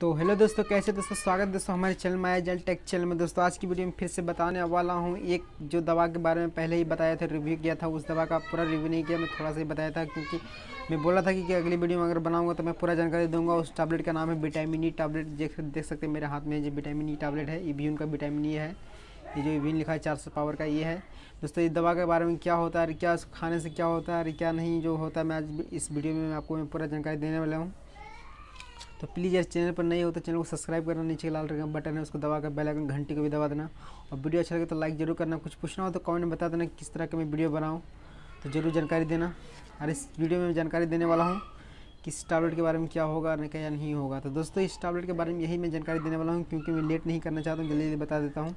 तो हेलो दोस्तों कैसे दोस्तों स्वागत दोस्तों हमारे चैनल माया जल टेक चैनल में दोस्तों आज की वीडियो में फिर से बताने वाला हूँ एक जो दवा के बारे में पहले ही बताया था रिव्यू किया था उस दवा का पूरा रिव्यू नहीं किया मैं थोड़ा सा ही बताया था क्योंकि मैं बोला था कि, कि अगली वीडियो में अगर बनाऊंगा तो मैं पूरा जानकारी दूंगा उस टैबलेट का नाम है विटामिन ई टैबलेट देख देख सकते हैं मेरे हाथ में जो विटामिन ई टैबलेट है भी का विटामिन ई है ये जो इब्यून लिखा है चार सौ पावर का ये है दोस्तों इस दवा के बारे में क्या होता है क्या खाने से क्या होता है क्या नहीं जो होता है मैं आज इस वीडियो में आपको मैं पूरा जानकारी देने वाला हूँ तो प्लीज़ यार चैनल पर नहीं हो तो चैनल को सब्सक्राइब करना नीचे लाल रंग का बटन है उसको दबा कर बेलाइकन घंटी को भी दबा देना और वीडियो अच्छा लगे तो लाइक जरूर करना कुछ पूछना हो तो कमेंट में बता देना किस तरह का मैं वीडियो बनाऊँ तो ज़रूर जानकारी देना और इस वीडियो में जानकारी देने वाला हूँ किस टैबलेट के बारे में क्या होगा और क्या नहीं होगा तो दोस्तों इस टैबलेट के बारे में यही मैं जानकारी देने वाला हूँ क्योंकि मैं लेट नहीं करना चाहता हूँ जल्दी जल्दी बता देता हूँ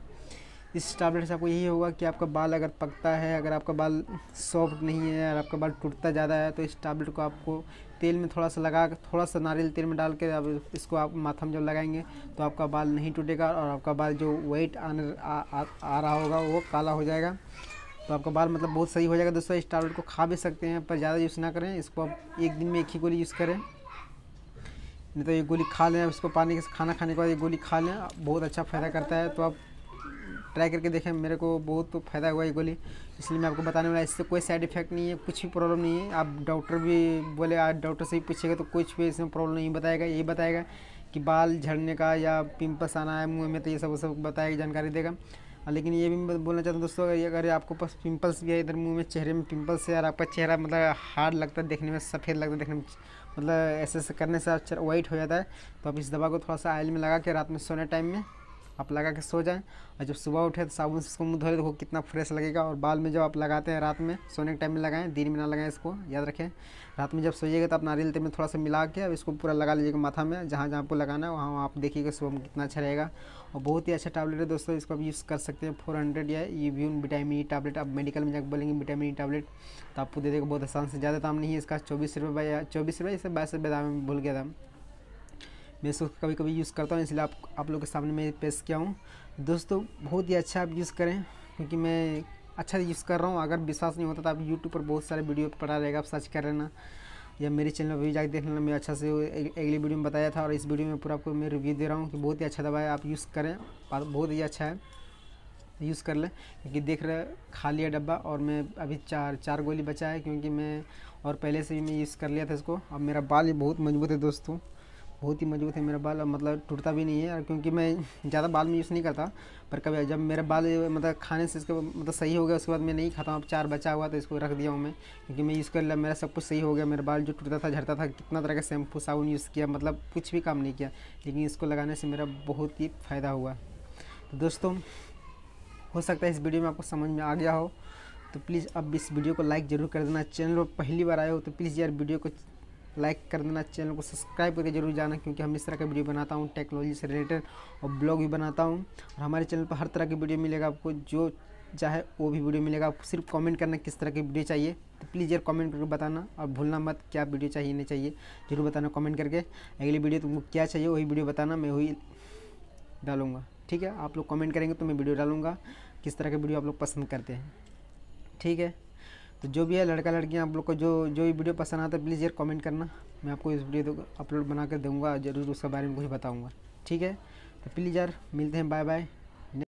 इस टैबलेट से आपको यही होगा कि आपका बाल अगर पकता है अगर आपका बाल सॉफ्ट नहीं है और आपका बाल टूटता ज़्यादा है तो इस टैबलेट को आपको तेल में थोड़ा सा लगा थोड़ा सा नारियल तेल में डाल के अब इसको आप माथा में जब लगाएंगे तो आपका बाल नहीं टूटेगा और आपका बाल जो वेट आने आ, आ, आ रहा होगा वो काला हो जाएगा तो आपका बाल मतलब बहुत सही हो जाएगा दोस्तों इस टैबलेट को खा भी सकते हैं पर ज़्यादा यूज़ ना करें इसको आप एक दिन में एक ही गोली यूज़ करें नहीं तो ये गोली खा लें इसको पानी के खाना खाने के बाद ये गोली खा लें बहुत अच्छा फ़ायदा करता है तो आप ट्राई करके देखें मेरे को बहुत तो फ़ायदा हुआ ये गोली इसलिए मैं आपको बताने वाला इससे कोई साइड इफेक्ट नहीं है कुछ भी प्रॉब्लम नहीं है आप डॉक्टर भी बोले आज डॉक्टर से भी पूछेगा तो कुछ भी इसमें प्रॉब्लम नहीं बताएगा यही बताएगा कि बाल झड़ने का या पिम्पस आना है मुँह में तो ये सब सब बताएगा जानकारी देगा हाँ, लेकिन ये भी मैं बोलना चाहता हूँ दोस्तों अगर आपको पास पिंपल्स भी है इधर मुंह में चेहरे में पिंपल्स है और आपका चेहरा मतलब हार्ड लगता है देखने में सफ़ेद लगता है देखने में मतलब ऐसे ऐसे करने से आप वाइट हो जाता है तो आप इस दवा को थोड़ा सा आयल में लगा के रात में सोने टाइम में आप लगा के सो जाएं और जब सुबह उठे तो साबुन से इसको मुँह धोए देखो कितना फ्रेश लगेगा और बाल में जब आप लगाते हैं रात में सोने के टाइम में लगाएं दिन में ना लगाएं इसको याद रखें रात में जब सोइएगा तो आप नारियल तेल में थोड़ा सा मिला के अब इसको पूरा लगा लीजिएगा माथा में जहाँ जहाँ आपको लगाना है वहाँ वहाँ आप देखिएगा सुबह में कितना अच्छा रहेगा और बहुत ही अच्छा टैबलेट है दोस्तों इसको आप यूज़ कर सकते हैं फोर हंड्रेड या ईव्यून विटामिन ई टैबलेट आप मेडिकल में जाकर बोलेंगे विटामिन ई टैबलेट तो आपको दे देगा बहुत आसान से ज़्यादा दाम नहीं है इसका चौबीस रुपये या चौबीस रुपये इसे बाईस रुपये दाम में भूल गया दाम मैं इसको कभी कभी यूज़ करता हूँ इसलिए आप आप लोग के सामने मैं पेश किया हूँ दोस्तों बहुत ही अच्छा आप यूज़ करें क्योंकि मैं अच्छा यूज़ कर रहा हूँ अगर विश्वास नहीं होता तो आप यूट्यूब पर बहुत सारे वीडियो पड़ा रहेगा आप सर्च कर लेना या मेरे चैनल पर भी जाकर देख लेना मैं अच्छा से अगली वीडियो में बताया था और इस वीडियो में पूरा आपको मैं रिव्यू दे रहा हूँ कि बहुत ही अच्छा दवा है आप यूज़ करें बहुत ही अच्छा है यूज़ कर लें क्योंकि देख रहे खाली है डब्बा और मैं अभी चार चार गोली बचा है क्योंकि मैं और पहले से भी मैं यूज़ कर लिया था इसको अब मेरा बाल भी बहुत मजबूत है दोस्तों बहुत ही मजबूत है मेरा बाल मतलब टूटता भी नहीं है क्योंकि मैं ज़्यादा बाल में यूज़ नहीं करता पर कभी जब मेरा बाल मतलब खाने से इसका मतलब सही हो गया उसके बाद मैं नहीं खाता हूँ अब चार बचा हुआ तो इसको रख दिया हूँ मैं क्योंकि मैं यूज़ कर लिया मेरा सब कुछ सही हो गया मेरा बाल जो टूटता था झड़ता था कितना तरह का शैम्पू साबुन यूज़ किया मतलब कुछ भी काम नहीं किया लेकिन इसको लगाने से मेरा बहुत ही फ़ायदा हुआ तो दोस्तों हो सकता है इस वीडियो में आपको समझ में आ गया हो तो प्लीज़ अब इस वीडियो को लाइक ज़रूर कर देना चैनल पर पहली बार आए हो तो प्लीज़ यार वीडियो को लाइक कर देना चैनल को सब्सक्राइब करके जरूर जाना क्योंकि हम इस तरह का वीडियो बनाता हूँ टेक्नोलॉजी से रिलेटेड और ब्लॉग भी बनाता हूँ और हमारे चैनल पर हर तरह की वीडियो मिलेगा आपको जो चाहे वो भी वीडियो मिलेगा आपको सिर्फ कमेंट करना किस तरह की वीडियो चाहिए तो प्लीज़ यार कमेंट करके बताना और भूलना मत क्या वीडियो चाहिए नहीं चाहिए जरूर बताना कमेंट करके अगली वीडियो तुमको क्या चाहिए वही वीडियो बताना मैं वही डालूँगा ठीक है आप लोग कमेंट करेंगे तो मैं वीडियो डालूँगा किस तरह के वीडियो आप लोग पसंद करते हैं ठीक है तो जो भी है लड़का लड़कियाँ आप लोग को जो जो भी वीडियो पसंद आता है प्लीज़ यार कमेंट करना मैं आपको इस वीडियो को अपलोड बना कर दूँगा ज़रूर उसके बारे में कुछ बताऊँगा ठीक है तो प्लीज़ यार मिलते हैं बाय बाय